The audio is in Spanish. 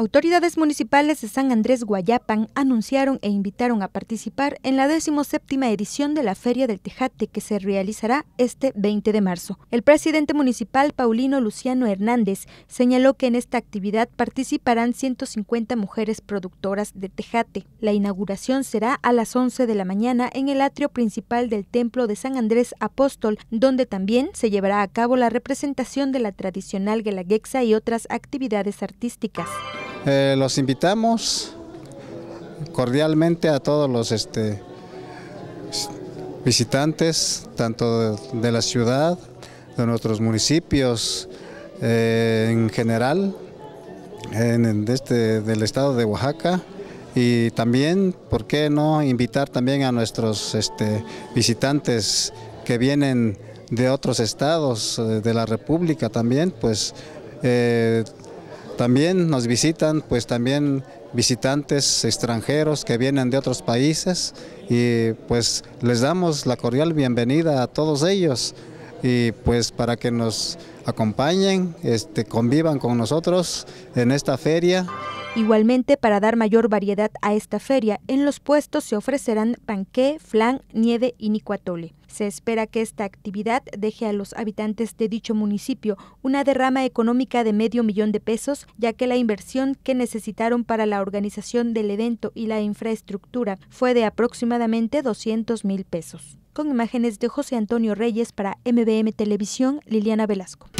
Autoridades municipales de San Andrés Guayapan anunciaron e invitaron a participar en la 17 edición de la Feria del Tejate que se realizará este 20 de marzo. El presidente municipal Paulino Luciano Hernández señaló que en esta actividad participarán 150 mujeres productoras de tejate. La inauguración será a las 11 de la mañana en el atrio principal del Templo de San Andrés Apóstol, donde también se llevará a cabo la representación de la tradicional guelaguexa y otras actividades artísticas. Eh, los invitamos cordialmente a todos los este, visitantes, tanto de, la ciudad, de nuestros municipios eh, en general, en, este, del estado de Oaxaca y también, ¿por qué no invitar también a nuestros este, visitantes que vienen de otros estados eh, de la República también, pues también nos visitan, pues también visitantes extranjeros que vienen de otros países y pues les damos la cordial bienvenida a todos ellos y pues para que nos acompañen, este, convivan con nosotros en esta feria. Igualmente, para dar mayor variedad a esta feria, en los puestos se ofrecerán panqué, flan, nieve y nicuatole. Se espera que esta actividad deje a los habitantes de dicho municipio una derrama económica de medio millón de pesos, ya que la inversión que necesitaron para la organización del evento y la infraestructura fue de aproximadamente 200 mil pesos. Con imágenes de José Antonio Reyes para MBM Televisión, Liliana Velasco.